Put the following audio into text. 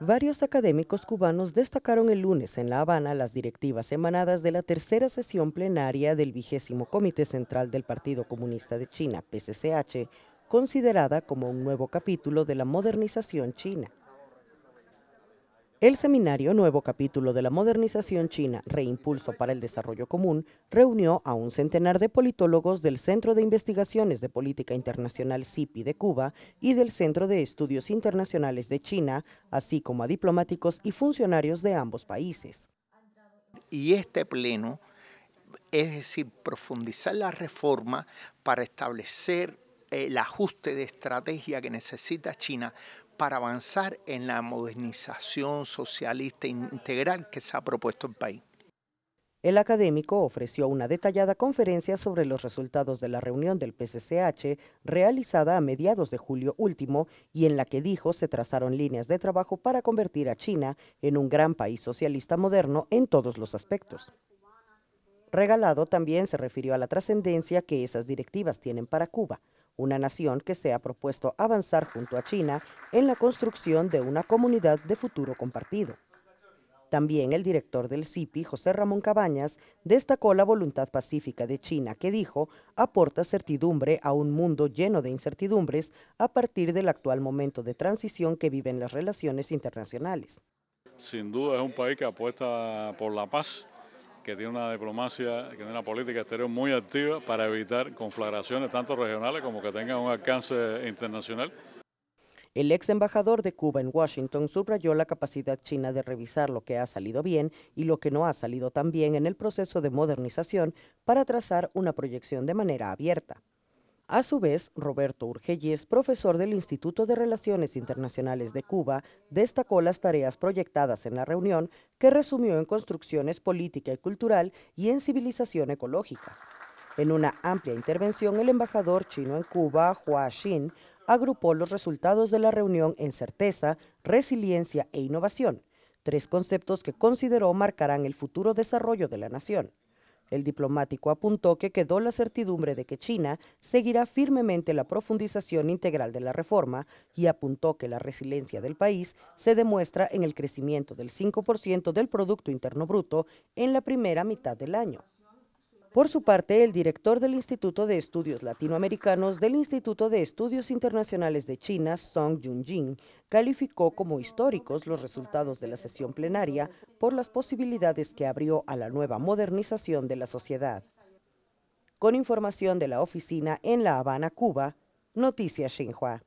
Varios académicos cubanos destacaron el lunes en La Habana las directivas emanadas de la tercera sesión plenaria del vigésimo Comité Central del Partido Comunista de China, PCCH, considerada como un nuevo capítulo de la modernización china. El seminario Nuevo Capítulo de la Modernización China, Reimpulso para el Desarrollo Común, reunió a un centenar de politólogos del Centro de Investigaciones de Política Internacional CIPI de Cuba y del Centro de Estudios Internacionales de China, así como a diplomáticos y funcionarios de ambos países. Y este pleno, es decir, profundizar la reforma para establecer eh, el ajuste de estrategia que necesita China para avanzar en la modernización socialista integral que se ha propuesto el país. El académico ofreció una detallada conferencia sobre los resultados de la reunión del PCCH realizada a mediados de julio último y en la que dijo se trazaron líneas de trabajo para convertir a China en un gran país socialista moderno en todos los aspectos. Regalado también se refirió a la trascendencia que esas directivas tienen para Cuba, una nación que se ha propuesto avanzar junto a China en la construcción de una comunidad de futuro compartido. También el director del CIPI, José Ramón Cabañas, destacó la voluntad pacífica de China, que dijo aporta certidumbre a un mundo lleno de incertidumbres a partir del actual momento de transición que viven las relaciones internacionales. Sin duda es un país que apuesta por la paz, que tiene una diplomacia, que tiene una política exterior muy activa para evitar conflagraciones tanto regionales como que tengan un alcance internacional. El ex embajador de Cuba en Washington subrayó la capacidad china de revisar lo que ha salido bien y lo que no ha salido tan bien en el proceso de modernización para trazar una proyección de manera abierta. A su vez, Roberto Urgelles, profesor del Instituto de Relaciones Internacionales de Cuba, destacó las tareas proyectadas en la reunión, que resumió en construcciones política y cultural y en civilización ecológica. En una amplia intervención, el embajador chino en Cuba, Hua Xin, agrupó los resultados de la reunión en certeza, resiliencia e innovación, tres conceptos que consideró marcarán el futuro desarrollo de la nación. El diplomático apuntó que quedó la certidumbre de que China seguirá firmemente la profundización integral de la reforma y apuntó que la resiliencia del país se demuestra en el crecimiento del 5% del Producto Interno Bruto en la primera mitad del año. Por su parte, el director del Instituto de Estudios Latinoamericanos del Instituto de Estudios Internacionales de China, Song Junjing, calificó como históricos los resultados de la sesión plenaria por las posibilidades que abrió a la nueva modernización de la sociedad. Con información de la oficina en La Habana, Cuba, Noticias Xinhua.